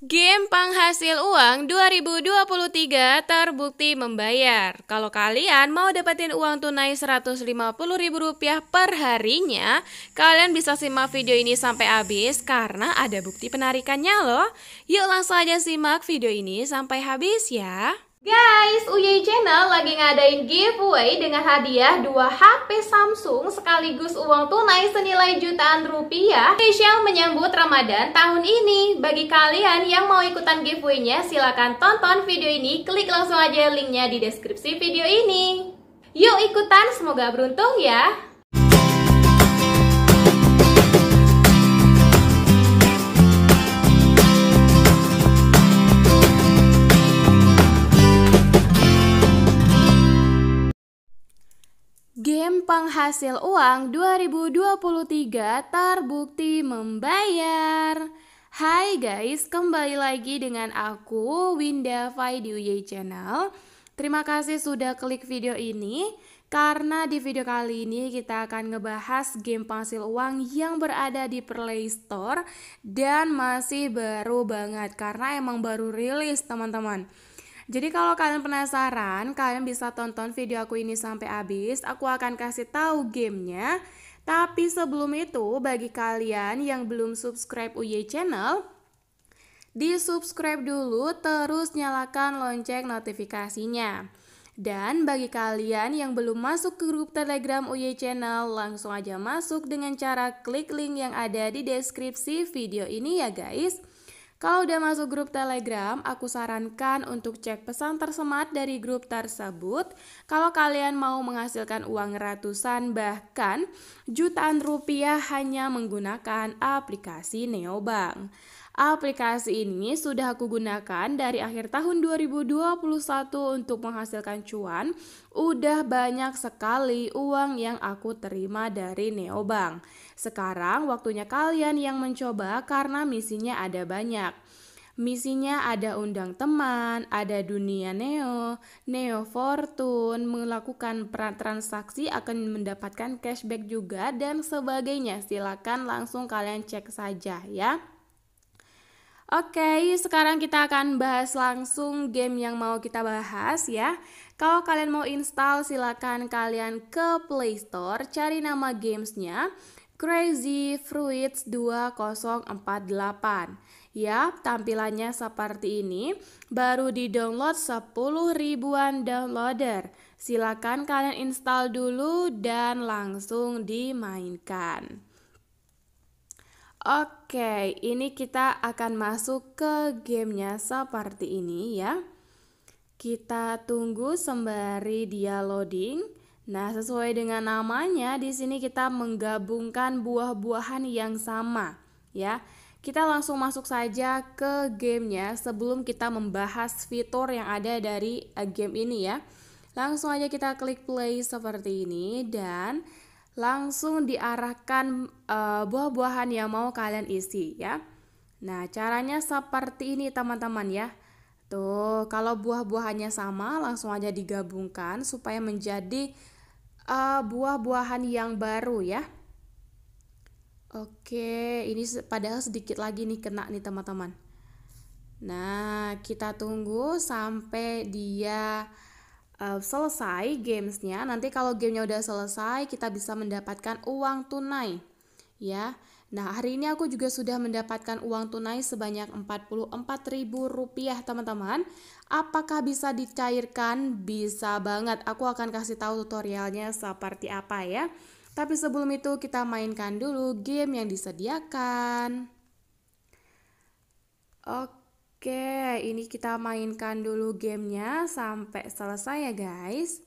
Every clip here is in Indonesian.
Game penghasil uang 2023 terbukti membayar. Kalau kalian mau dapetin uang tunai Rp150.000 per harinya, kalian bisa simak video ini sampai habis karena ada bukti penarikannya loh. Yuk langsung aja simak video ini sampai habis ya. Guys, UY Channel lagi ngadain giveaway dengan hadiah 2 HP Samsung sekaligus uang tunai senilai jutaan rupiah spesial menyambut Ramadan tahun ini. Bagi kalian yang mau ikutan giveaway-nya, silakan tonton video ini, klik langsung aja linknya di deskripsi video ini. Yuk ikutan, semoga beruntung ya! penghasil uang 2023 terbukti membayar. Hai guys, kembali lagi dengan aku Winda Fai di UY Channel. Terima kasih sudah klik video ini karena di video kali ini kita akan ngebahas game penghasil uang yang berada di Play Store dan masih baru banget karena emang baru rilis teman-teman. Jadi kalau kalian penasaran, kalian bisa tonton video aku ini sampai habis. Aku akan kasih tahu gamenya. Tapi sebelum itu, bagi kalian yang belum subscribe UY Channel, di subscribe dulu terus nyalakan lonceng notifikasinya. Dan bagi kalian yang belum masuk ke grup Telegram UY Channel, langsung aja masuk dengan cara klik link yang ada di deskripsi video ini ya guys. Kalau udah masuk grup Telegram, aku sarankan untuk cek pesan tersemat dari grup tersebut. Kalau kalian mau menghasilkan uang ratusan bahkan jutaan rupiah hanya menggunakan aplikasi Neobank. Aplikasi ini sudah aku gunakan dari akhir tahun 2021 untuk menghasilkan cuan. Udah banyak sekali uang yang aku terima dari Neobank. Sekarang waktunya kalian yang mencoba karena misinya ada banyak. Misinya ada undang teman, ada dunia neo, neo fortune, melakukan transaksi akan mendapatkan cashback juga dan sebagainya. Silakan langsung kalian cek saja ya. Oke, sekarang kita akan bahas langsung game yang mau kita bahas ya. Kalau kalian mau install, silakan kalian ke Play Store, cari nama gamesnya, Crazy Fruits 2048. Ya, tampilannya seperti ini, baru di-download 10 ribuan downloader. Silakan kalian install dulu dan langsung dimainkan. Oke, ini kita akan masuk ke gamenya seperti ini ya. Kita tunggu sembari dia loading. Nah, sesuai dengan namanya, di sini kita menggabungkan buah-buahan yang sama ya. Kita langsung masuk saja ke gamenya sebelum kita membahas fitur yang ada dari game ini ya. Langsung aja kita klik play seperti ini dan langsung diarahkan uh, buah-buahan yang mau kalian isi ya. Nah, caranya seperti ini teman-teman ya. Tuh, kalau buah-buahannya sama langsung aja digabungkan supaya menjadi uh, buah-buahan yang baru ya. Oke, ini padahal sedikit lagi nih kena nih teman-teman. Nah, kita tunggu sampai dia uh, selesai gamesnya nanti kalau gamenya udah selesai kita bisa mendapatkan uang tunai ya nah hari ini aku juga sudah mendapatkan uang tunai sebanyak Rp44.000 teman-teman apakah bisa dicairkan bisa banget aku akan kasih tahu tutorialnya seperti apa ya tapi sebelum itu kita mainkan dulu game yang disediakan oke Oke, ini kita mainkan dulu gamenya sampai selesai ya guys.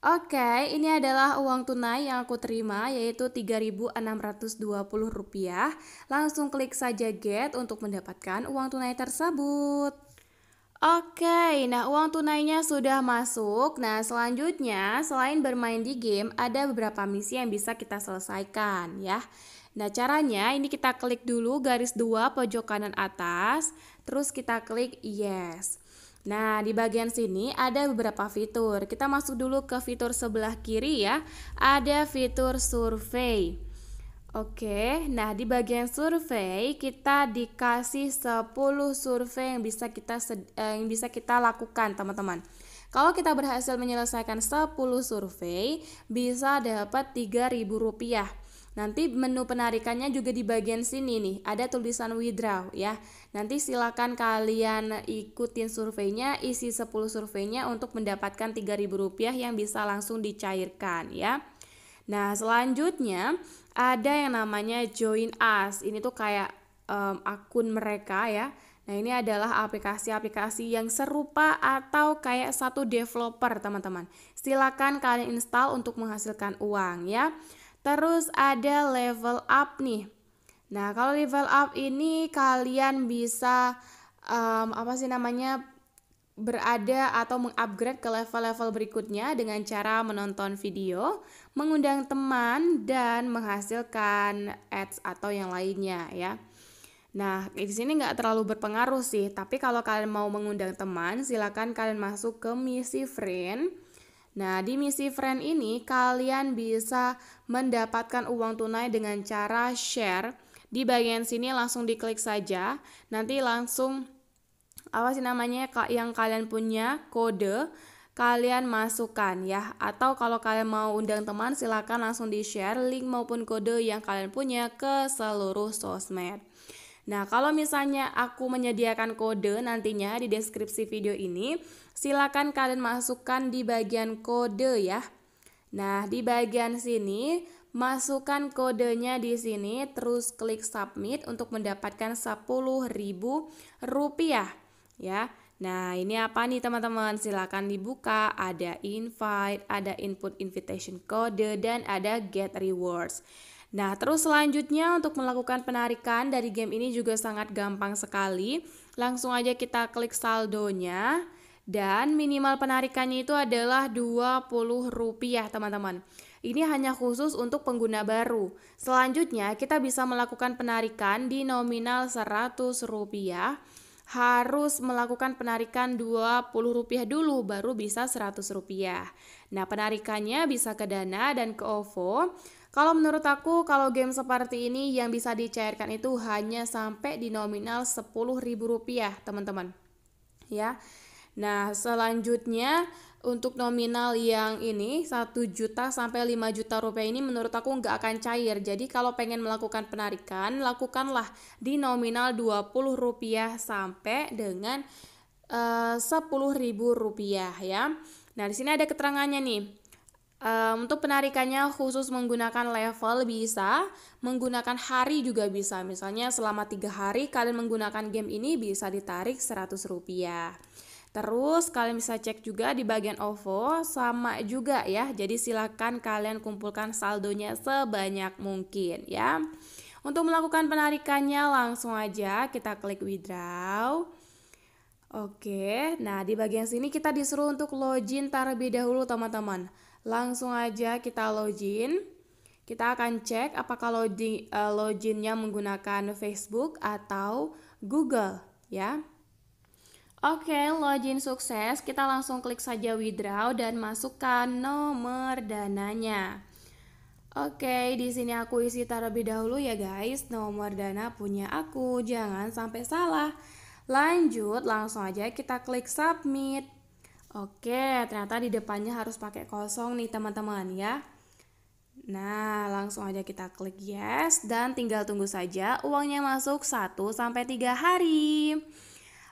Oke, ini adalah uang tunai yang aku terima yaitu Rp3.620. Langsung klik saja get untuk mendapatkan uang tunai tersebut. Oke, nah uang tunainya sudah masuk. Nah, selanjutnya selain bermain di game, ada beberapa misi yang bisa kita selesaikan ya. Nah, caranya ini kita klik dulu garis dua pojok kanan atas, terus kita klik yes. Nah, di bagian sini ada beberapa fitur. Kita masuk dulu ke fitur sebelah kiri ya. Ada fitur survei. Oke, nah di bagian survei kita dikasih 10 survei yang bisa kita eh, yang bisa kita lakukan, teman-teman. Kalau kita berhasil menyelesaikan 10 survei, bisa dapat rp rupiah. Nanti menu penarikannya juga di bagian sini nih, ada tulisan withdraw ya. Nanti silakan kalian ikutin surveinya, isi 10 surveinya untuk mendapatkan Rp3.000 yang bisa langsung dicairkan ya. Nah, selanjutnya ada yang namanya join us. Ini tuh kayak um, akun mereka ya. Nah, ini adalah aplikasi-aplikasi yang serupa atau kayak satu developer, teman-teman. Silakan kalian install untuk menghasilkan uang ya. Terus ada level up nih. Nah, kalau level up ini kalian bisa um, apa sih namanya berada atau mengupgrade ke level-level berikutnya dengan cara menonton video, mengundang teman dan menghasilkan ads atau yang lainnya ya. Nah, di sini nggak terlalu berpengaruh sih, tapi kalau kalian mau mengundang teman, silakan kalian masuk ke misi friend Nah, di misi friend ini kalian bisa mendapatkan uang tunai dengan cara share. Di bagian sini langsung diklik saja. Nanti langsung apa sih namanya yang kalian punya kode kalian masukkan ya atau kalau kalian mau undang teman silakan langsung di share link maupun kode yang kalian punya ke seluruh sosmed. Nah, kalau misalnya aku menyediakan kode nantinya di deskripsi video ini, silakan kalian masukkan di bagian kode ya. Nah, di bagian sini masukkan kodenya di sini terus klik submit untuk mendapatkan Rp10.000 ya. Nah, ini apa nih teman-teman? Silakan dibuka, ada invite, ada input invitation code dan ada get rewards. Nah, terus selanjutnya untuk melakukan penarikan dari game ini juga sangat gampang sekali. Langsung aja kita klik saldonya dan minimal penarikannya itu adalah Rp20, teman-teman. Ini hanya khusus untuk pengguna baru. Selanjutnya, kita bisa melakukan penarikan di nominal Rp100 harus melakukan penarikan Rp20 dulu baru bisa Rp100. Nah, penarikannya bisa ke Dana dan ke OVO. Kalau menurut aku, kalau game seperti ini yang bisa dicairkan itu hanya sampai di nominal Rp10.000, teman-teman. Ya. Nah, selanjutnya untuk nominal yang ini 1 juta sampai 5 juta rupiah ini menurut aku nggak akan cair. Jadi kalau pengen melakukan penarikan, lakukanlah di nominal 20 rupiah sampai dengan eh, sepuluh ribu rupiah ya. Nah di sini ada keterangannya nih. Um, untuk penarikannya khusus menggunakan level bisa, menggunakan hari juga bisa. Misalnya selama tiga hari kalian menggunakan game ini bisa ditarik 100 rupiah. Terus kalian bisa cek juga di bagian OVO sama juga ya. Jadi silakan kalian kumpulkan saldonya sebanyak mungkin ya. Untuk melakukan penarikannya langsung aja kita klik withdraw. Oke, nah di bagian sini kita disuruh untuk login terlebih dahulu teman-teman. Langsung aja kita login. Kita akan cek apakah login, uh, eh, loginnya menggunakan Facebook atau Google ya. Oke, login sukses. Kita langsung klik saja withdraw dan masukkan nomor dananya. Oke, di sini aku isi terlebih dahulu ya guys. Nomor dana punya aku, jangan sampai salah. Lanjut, langsung aja kita klik submit. Oke, ternyata di depannya harus pakai kosong nih teman-teman ya. Nah, langsung aja kita klik yes dan tinggal tunggu saja uangnya masuk 1 sampai 3 hari.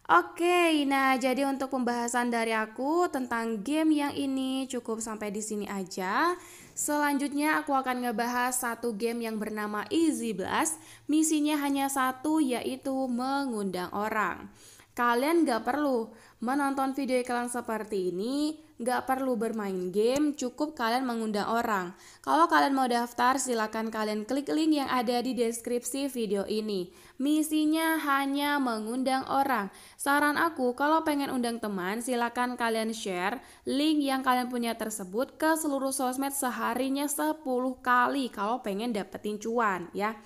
Oke, nah jadi untuk pembahasan dari aku tentang game yang ini cukup sampai di sini aja. Selanjutnya aku akan ngebahas satu game yang bernama Easy Blast. Misinya hanya satu yaitu mengundang orang. Kalian gak perlu menonton video iklan seperti ini, gak perlu bermain game, cukup kalian mengundang orang. Kalau kalian mau daftar, silakan kalian klik link yang ada di deskripsi video ini. Misinya hanya mengundang orang. Saran aku, kalau pengen undang teman, silakan kalian share link yang kalian punya tersebut ke seluruh sosmed seharinya 10 kali kalau pengen dapetin cuan ya.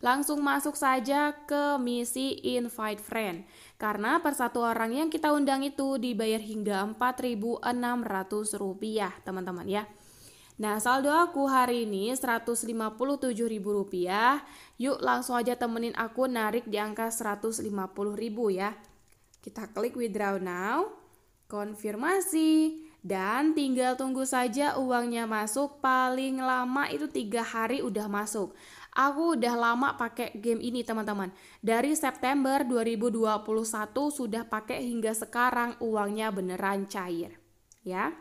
Langsung masuk saja ke misi invite friend. Karena per satu orang yang kita undang itu dibayar hingga Rp4.600, teman-teman ya. Nah, saldo aku hari ini Rp157.000. Yuk langsung aja temenin aku narik di angka Rp150.000 ya. Kita klik withdraw now, konfirmasi dan tinggal tunggu saja uangnya masuk paling lama itu tiga hari udah masuk aku udah lama pakai game ini teman-teman dari September 2021 sudah pakai hingga sekarang uangnya beneran cair ya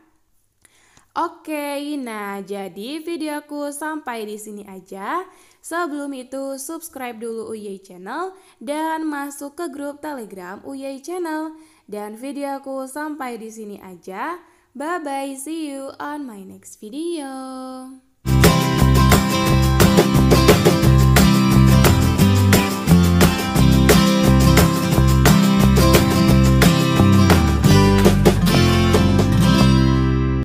Oke, nah jadi videoku sampai di sini aja. Sebelum itu, subscribe dulu UY Channel dan masuk ke grup Telegram UY Channel. Dan videoku sampai di sini aja. Bye bye, see you on my next video.